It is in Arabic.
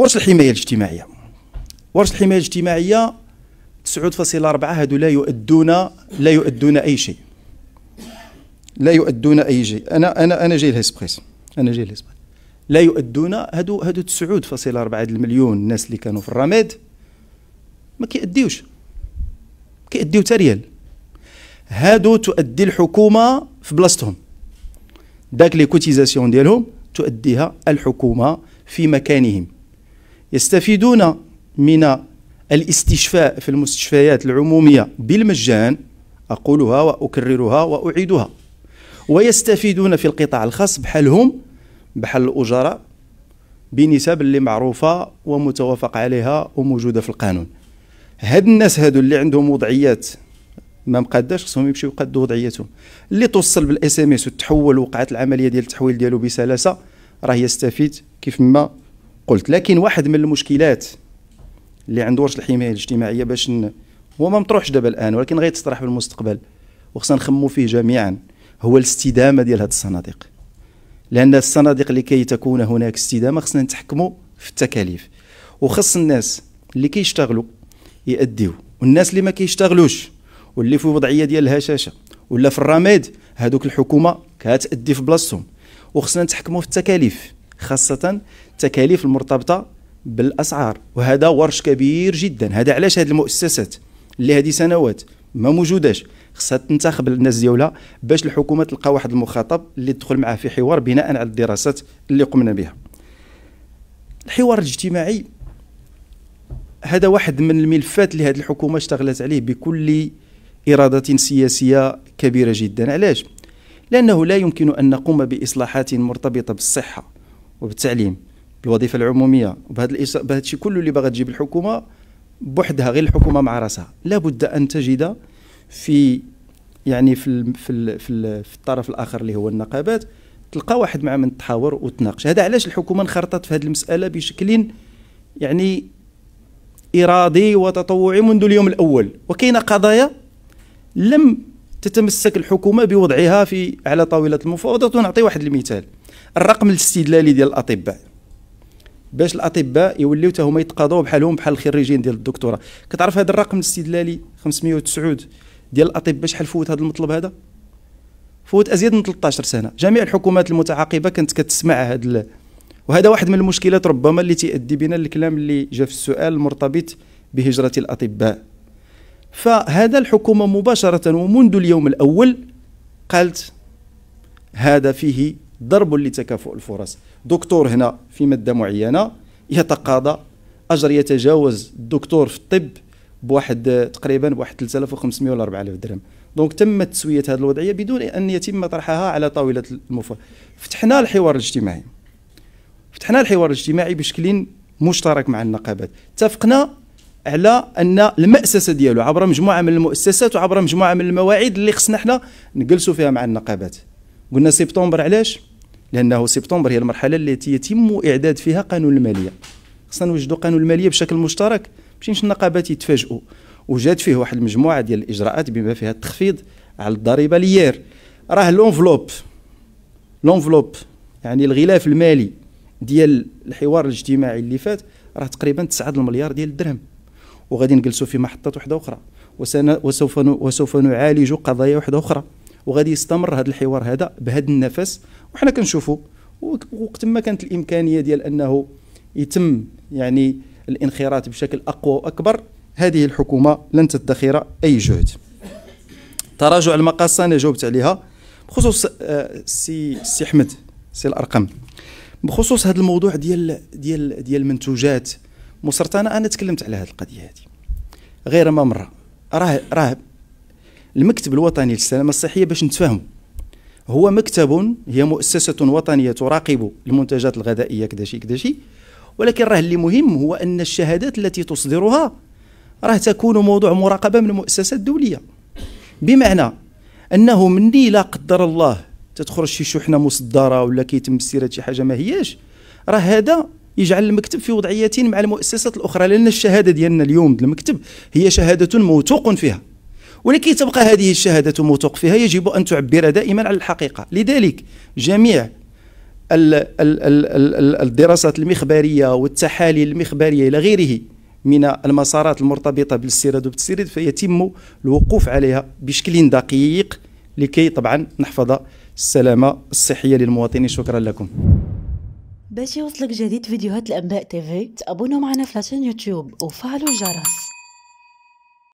ورش الحمايه الاجتماعيه ورش الحمايه الاجتماعيه 9.4 هادو لا يؤدون لا يؤدون اي شيء لا يؤدون اي شيء انا انا انا جاي لهسبريس انا جاي لهسبريس لا يؤدون هادو هادو 9.4 المليون الناس اللي كانوا في الرماد ما كيأديوش كيأديو حتى ريال هادو تؤدي الحكومه في بلاصتهم داك لي كوتيزاسيون ديالهم تؤديها الحكومه في مكانهم يستفيدون من الاستشفاء في المستشفيات العمومية بالمجان أقولها وأكررها وأعيدها ويستفيدون في القطاع الخاص بحالهم بحال الأجراء بنسب اللي معروفة ومتوافق عليها وموجودة في القانون هاد الناس هادو اللي عندهم وضعيات ما مقداش خصهم يمشيو يقدوا وضعيتهم اللي توصل بالاس ام اس وتحول وقعت العمليه ديال التحويل ديالو بسلاسه راه يستفيد كيف ما قلت لكن واحد من المشكلات اللي عند ورش الحمايه الاجتماعيه باش ن... هو ما مطروحش دابا الان ولكن غيتطرح في المستقبل وخصنا نخمو فيه جميعا هو الاستدامه ديال هذه الصناديق لان الصناديق لكي تكون هناك استدامه خصنا نتحكموا في التكاليف وخص الناس اللي كيشتغلوا يأديو والناس اللي ما كيشتغلوش واللي في وضعيه ديال الهشاشه ولا في الرماد هذوك الحكومه كتأدي في بلاصتهم وخصنا نتحكموا في التكاليف خاصة التكاليف المرتبطة بالأسعار وهذا ورش كبير جدا هذا علاش هذه المؤسسات اللي هذه سنوات ما موجوداش خصها تنتخب الناس ديالها باش الحكومه تلقى واحد المخاطب اللي تدخل معاه في حوار بناء على الدراسات اللي قمنا بها الحوار الاجتماعي هذا واحد من الملفات اللي هذه الحكومه اشتغلت عليه بكل اراده سياسيه كبيره جدا علاش لانه لا يمكن ان نقوم باصلاحات مرتبطه بالصحه وبالتعليم بالوظيفه العموميه وبهذا الإس... بهذا الشيء كله اللي باغا تجيب الحكومه بوحدها غير الحكومه مع راسها لابد ان تجد في يعني في في في, في الطرف الاخر اللي هو النقابات تلقى واحد مع من تحاور وتناقش هذا علاش الحكومه انخرطت في هذه المساله بشكل يعني ارادي وتطوعي منذ اليوم الاول وكاين قضايا لم تتمسك الحكومه بوضعها في على طاوله المفاوضات ونعطي واحد المثال الرقم الاستدلالي ديال الاطباء باش الاطباء يوليو هما يتقاضوا بحالهم بحال الخريجين ديال الدكتوراه كتعرف هذا الرقم الاستدلالي 509 ديال الاطباء شحال فوت هذا المطلب هذا فوت ازيد من 13 سنه جميع الحكومات المتعاقبه كانت كتسمع هذا وهذا واحد من المشكلات ربما اللي تؤدي بنا الكلام اللي جا في السؤال المرتبط بهجره الاطباء فهذا الحكومة مباشرة ومنذ اليوم الأول قالت هذا فيه ضرب لتكافؤ الفرص دكتور هنا في مادة معينة يتقاضى أجر يتجاوز الدكتور في الطب بواحد تقريبا بواحد 3500 ولا 4000 درهم دونك تم تسويه هذه الوضعيه بدون ان يتم طرحها على طاوله المفاوضات فتحنا الحوار الاجتماعي فتحنا الحوار الاجتماعي بشكل مشترك مع النقابات اتفقنا على ان المأسسه ديالو عبر مجموعه من المؤسسات وعبر مجموعه من المواعيد اللي خصنا حنا نجلسوا فيها مع النقابات قلنا سبتمبر علاش لانه سبتمبر هي المرحله التي يتم اعداد فيها قانون الماليه خصنا نوجدوا قانون الماليه بشكل مشترك ماشي النقابات يتفاجئوا وجات فيه واحد المجموعه ديال الاجراءات بما فيها التخفيض على الضريبه ليير راه لونفلوب لونفلوب يعني الغلاف المالي ديال الحوار الاجتماعي اللي فات راه تقريبا 9 المليار ديال الدرهم وغادي نجلسوا في محطات وحده اخرى وسوف وسوف نعالج قضايا وحده اخرى وغادي يستمر هذا الحوار هذا بهذا النفس وحنا كنشوفوا وقت ما كانت الامكانيه ديال انه يتم يعني الانخراط بشكل اقوى واكبر هذه الحكومه لن تدخر اي جهد تراجع المقاصه انا جاوبت عليها بخصوص السي آه، السي احمد سي الارقم بخصوص هذا الموضوع ديال ديال ديال المنتوجات مسرطنه انا تكلمت على هذه القضيه هذه غير ما مره راه راه المكتب الوطني للسلامه الصحيه باش نتفاهموا هو مكتب هي مؤسسه وطنيه تراقب المنتجات الغذائيه كذا شي كذا شي ولكن راه اللي مهم هو ان الشهادات التي تصدرها راه تكون موضوع مراقبه من مؤسسات دوليه بمعنى انه مني لا قدر الله تتخرج شي شحنه مصدره ولا كيتم سيره شي حاجه ما هياش راه هذا يجعل المكتب في وضعيه مع المؤسسات الاخرى لان الشهاده ديالنا اليوم المكتب هي شهاده موثوق فيها ولكي تبقى هذه الشهاده موثوق فيها يجب ان تعبر دائما عن الحقيقه لذلك جميع الدراسات المخبريه والتحاليل المخبريه الى غيره من المسارات المرتبطه بالاستيراد وبالتسريد فيتم الوقوف عليها بشكل دقيق لكي طبعا نحفظ السلامه الصحيه للمواطنين شكرا لكم باش يوصلك جديد فيديوهات الانباء تيفي تابونوا معنا في لاشين يوتيوب وفعلوا الجرس